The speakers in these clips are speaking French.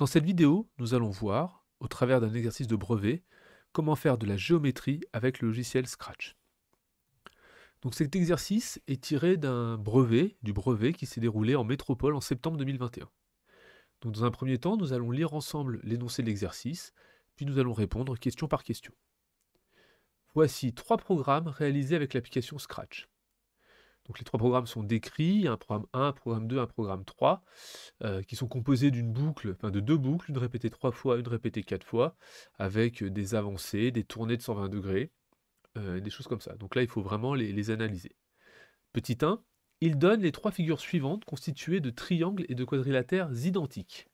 Dans cette vidéo, nous allons voir, au travers d'un exercice de brevet, comment faire de la géométrie avec le logiciel Scratch. Donc cet exercice est tiré d'un brevet, du brevet qui s'est déroulé en métropole en septembre 2021. Donc dans un premier temps, nous allons lire ensemble l'énoncé de l'exercice, puis nous allons répondre question par question. Voici trois programmes réalisés avec l'application Scratch. Donc les trois programmes sont décrits, un programme 1, un programme 2, un programme 3, euh, qui sont composés d'une boucle, enfin de deux boucles, une répétée trois fois, une répétée quatre fois, avec des avancées, des tournées de 120 degrés, euh, des choses comme ça. Donc là, il faut vraiment les, les analyser. Petit 1, il donne les trois figures suivantes constituées de triangles et de quadrilatères identiques.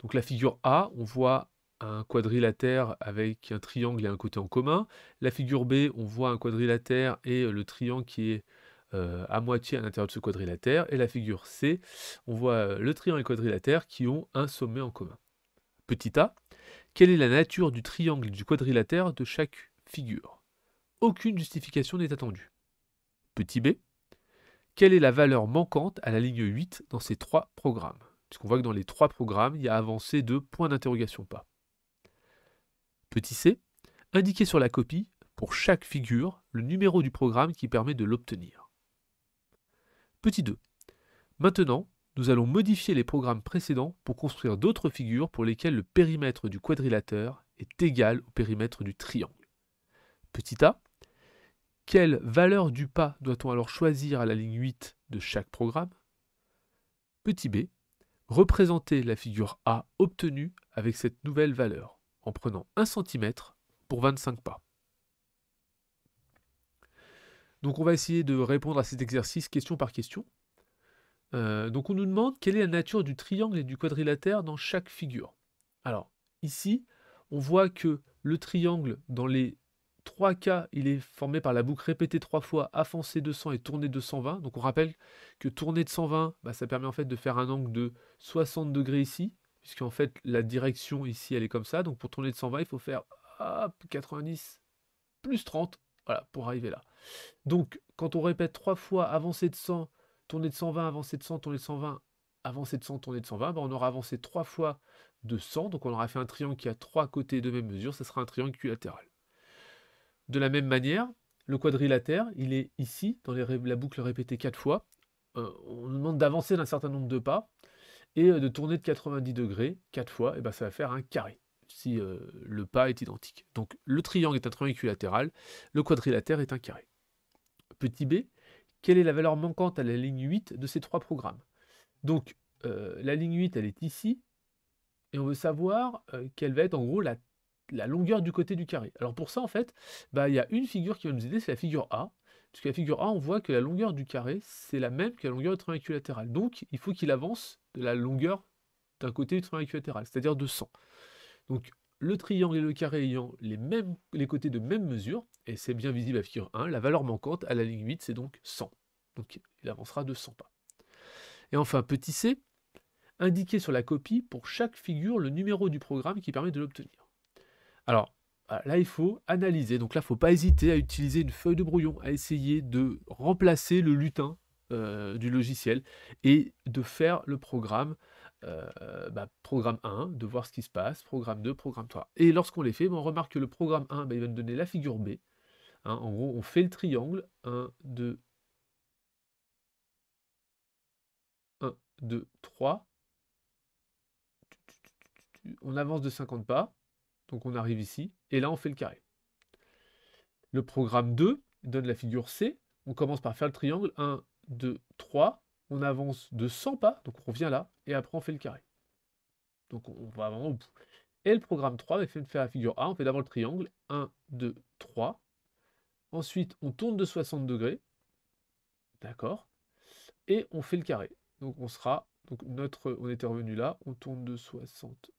Donc la figure A, on voit un quadrilatère avec un triangle et un côté en commun. La figure B, on voit un quadrilatère et le triangle qui est euh, à moitié à l'intérieur de ce quadrilatère. Et la figure C, on voit euh, le triangle et quadrilatère qui ont un sommet en commun. Petit a, quelle est la nature du triangle et du quadrilatère de chaque figure Aucune justification n'est attendue. Petit b, quelle est la valeur manquante à la ligne 8 dans ces trois programmes Puisqu'on voit que dans les trois programmes, il y a avancé de points d'interrogation pas. Petit c, indiquer sur la copie, pour chaque figure, le numéro du programme qui permet de l'obtenir. Petit 2. Maintenant, nous allons modifier les programmes précédents pour construire d'autres figures pour lesquelles le périmètre du quadrilatère est égal au périmètre du triangle. Petit a, quelle valeur du pas doit-on alors choisir à la ligne 8 de chaque programme Petit b, représenter la figure A obtenue avec cette nouvelle valeur en prenant 1 cm pour 25 pas. Donc on va essayer de répondre à cet exercice question par question. Euh, donc on nous demande quelle est la nature du triangle et du quadrilatère dans chaque figure. Alors ici, on voit que le triangle, dans les trois cas, il est formé par la boucle répétée trois fois, affoncée de et tournée de 120. Donc on rappelle que tourner de 120, ça permet en fait de faire un angle de 60 degrés ici, puisque en fait la direction ici elle est comme ça. Donc pour tourner de 120, il faut faire 90 plus 30 voilà, pour arriver là. Donc, quand on répète trois fois avancer de 100, tourner de 120, avancer de 100, tourner de 120, avancer de 100, tourner de 120, ben, on aura avancé trois fois de 100. Donc, on aura fait un triangle qui a trois côtés de même mesure. ça sera un triangle culatéral. De la même manière, le quadrilatère, il est ici, dans la boucle répétée quatre fois. Euh, on nous demande d'avancer d'un certain nombre de pas et euh, de tourner de 90 degrés quatre fois. Et ben, ça va faire un carré si euh, le pas est identique. Donc le triangle est un triangle équilatéral, le quadrilatère est un carré. Petit b, quelle est la valeur manquante à la ligne 8 de ces trois programmes Donc euh, la ligne 8, elle est ici, et on veut savoir euh, quelle va être en gros la, longueur du côté du carré. Alors pour ça, en fait, bah, il y a une figure qui va nous aider, c'est la figure A. Puisque la figure A, on voit que la longueur du carré, c'est la même que la longueur du triangle équilatéral. Donc, il faut qu'il avance de la longueur d'un côté du triangle équilatéral, c'est-à-dire de 100. Donc le triangle et le carré ayant les, côtés de même mesure, et c'est bien visible à figure 1, la valeur manquante à la ligne 8, c'est donc 100. Donc il avancera de 100 pas. Et enfin, petit c, indiquer sur la copie pour chaque figure le numéro du programme qui permet de l'obtenir. Alors, ah, là, il faut analyser. Donc là, il ne faut pas hésiter à utiliser une feuille de brouillon, à essayer de remplacer le lutin euh, du logiciel et de faire le programme euh, bah, programme 1, de voir ce qui se passe, programme 2, programme 3. Et lorsqu'on les fait, ben, on remarque que le programme 1, ben, il va nous donner la figure B. Hein. en gros, on fait le triangle 1, 2, 1, 2, 3. On avance de 50 pas, donc on arrive ici, et là on fait le carré. Le programme 2 donne la figure C. On commence par faire le triangle 1, 2, 3 on avance de 100 pas, donc on revient là, et après on fait le carré. Donc on va vraiment au bout. Et le programme 3, on faire la figure A, on fait d'abord le triangle, 1, 2, 3. Ensuite, on tourne de 60 degrés, d'accord Et on fait le carré. Donc on sera, donc notre, on était revenu là, on tourne de 60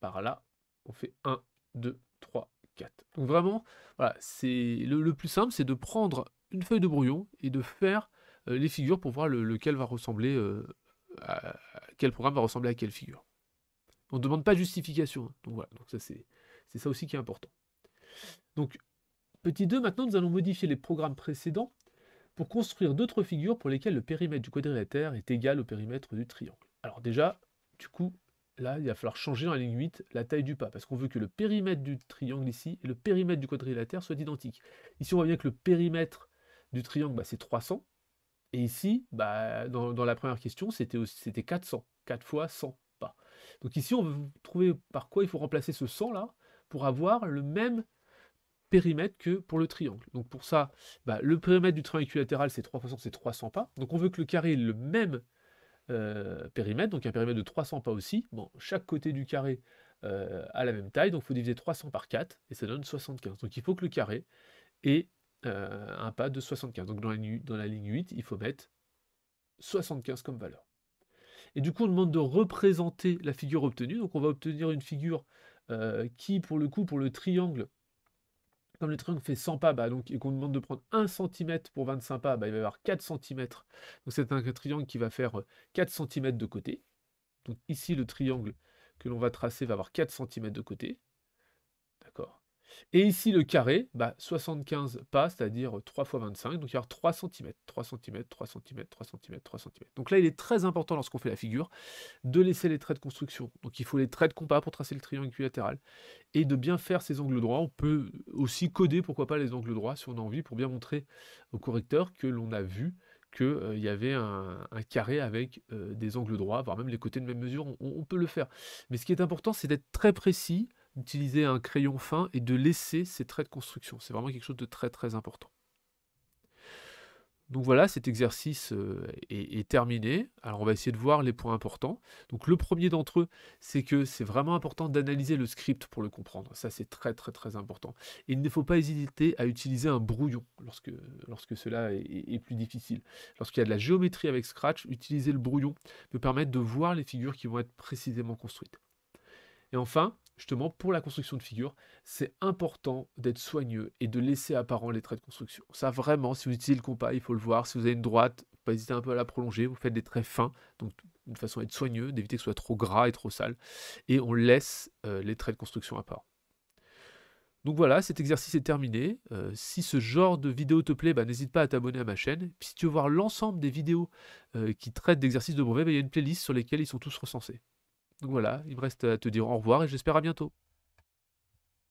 par là, on fait 1, 2, 3, 4. Donc vraiment, voilà, c'est le plus simple, c'est de prendre une feuille de brouillon et de faire euh, les figures pour voir lequel va ressembler euh, à, quel programme va ressembler à quelle figure. On ne demande pas de justification. Hein. Donc voilà, donc ça c'est, c'est ça aussi qui est important. Donc, petit 2, maintenant nous allons modifier les programmes précédents pour construire d'autres figures pour lesquelles le périmètre du quadrilatère est égal au périmètre du triangle. Alors déjà, du coup, là, il va falloir changer dans la ligne 8 la taille du pas, parce qu'on veut que le périmètre du triangle ici et le périmètre du quadrilatère soient identiques. Ici, on voit bien que le périmètre du triangle, bah, c'est 300, et ici, bah, dans, la première question, c'était 400, 4 fois 100 pas. Donc ici, on veut trouver par quoi il faut remplacer ce 100 là pour avoir le même périmètre que pour le triangle. Donc pour ça, bah, le périmètre du triangle équilatéral, c'est 3 fois 100, c'est 300 pas. Donc on veut que le carré ait le même euh, périmètre, donc un périmètre de 300 pas aussi. Bon, chaque côté du carré euh, a la même taille, donc il faut diviser 300 par 4, et ça donne 75. Donc il faut que le carré ait euh, un pas de 75. Donc dans la, ligne 8, il faut mettre 75 comme valeur. Et du coup, on demande de représenter la figure obtenue. Donc on va obtenir une figure euh, qui, pour le coup, pour le triangle, comme le triangle fait 100 pas, bah, donc, et qu'on demande de prendre 1 cm pour 25 pas, bah, il va y avoir 4 cm. Donc c'est un triangle qui va faire 4 euh, cm de côté. Donc ici, le triangle que l'on va tracer va avoir 4 cm de côté. Et ici, le carré, 75 bah, pas, c'est-à-dire 3 fois 25, donc il y a 3 cm, 3 cm, 3 cm, 3 cm, 3 cm. Donc là, il est très important lorsqu'on fait la figure de laisser les traits de construction. Donc il faut les traits de compas pour tracer le triangle équilatéral et de bien faire ces angles droits. On peut aussi coder, pourquoi pas, les angles droits si on a envie pour bien montrer au correcteur que l'on a vu qu'il euh, y avait un, carré avec euh, des angles droits, voire même les côtés de même mesure, on peut le faire. Mais ce qui est important, c'est d'être très précis, d'utiliser un crayon fin et de laisser ses traits de construction. C'est vraiment quelque chose de très très important. Donc voilà, cet exercice euh, est, terminé. Alors on va essayer de voir les points importants. Donc le premier d'entre eux, c'est que c'est vraiment important d'analyser le script pour le comprendre. Ça c'est très très très important. Et il ne faut pas hésiter à utiliser un brouillon lorsque, lorsque cela est plus difficile. Lorsqu'il y a de la géométrie avec Scratch, utiliser le brouillon peut permettre de voir les figures qui vont être précisément construites. Et enfin, justement pour la construction de figures, c'est important d'être soigneux et de laisser apparent les traits de construction. Ça vraiment, si vous utilisez le compas, il faut le voir. Si vous avez une droite, pas un peu à la prolonger, vous faites des traits fins, donc une façon d'être soigneux, d'éviter que ce soit trop gras et trop sale, et on laisse euh, les traits de construction à part. Donc voilà, cet exercice est terminé. Euh, si ce genre de vidéo te plaît, bah, n'hésite pas à t'abonner à ma chaîne. Puis si tu veux voir l'ensemble des vidéos euh, qui traitent d'exercices de brevet, bah, il y a une playlist sur lesquelles ils sont tous recensés. Donc voilà, il me reste à te dire au revoir et j'espère à bientôt.